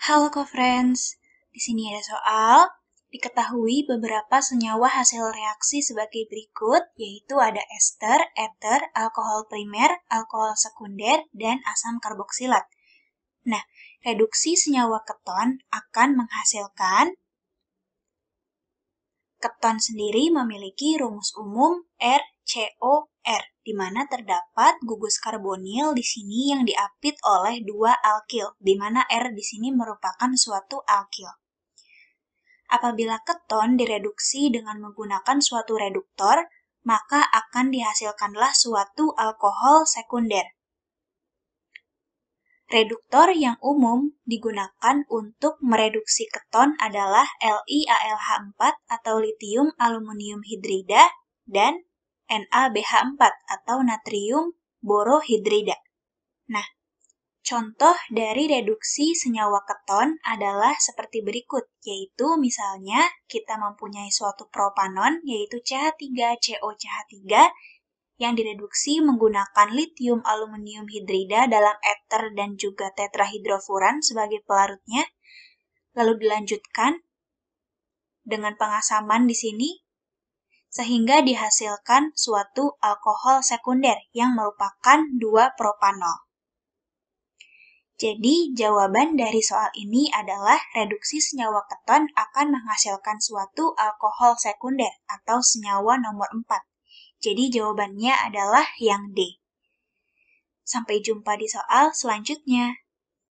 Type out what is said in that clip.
Halo co-friends, di sini ada soal. Diketahui beberapa senyawa hasil reaksi sebagai berikut, yaitu ada ester, ether, alkohol primer, alkohol sekunder, dan asam karboksilat. Nah, reduksi senyawa keton akan menghasilkan keton sendiri memiliki rumus umum RCO di mana terdapat gugus karbonil di sini yang diapit oleh dua alkil, di mana R di sini merupakan suatu alkil. Apabila keton direduksi dengan menggunakan suatu reduktor, maka akan dihasilkanlah suatu alkohol sekunder. Reduktor yang umum digunakan untuk mereduksi keton adalah LiAlH4 atau litium aluminium hidrida dan NaBH4 atau natrium borohidrida. Nah, contoh dari reduksi senyawa keton adalah seperti berikut, yaitu misalnya kita mempunyai suatu propanon yaitu CH3COCH3 yang direduksi menggunakan litium aluminium hidrida dalam eter dan juga tetrahidrofuran sebagai pelarutnya. Lalu dilanjutkan dengan pengasaman di sini sehingga dihasilkan suatu alkohol sekunder yang merupakan dua propanol Jadi, jawaban dari soal ini adalah reduksi senyawa keton akan menghasilkan suatu alkohol sekunder atau senyawa nomor 4. Jadi, jawabannya adalah yang D. Sampai jumpa di soal selanjutnya.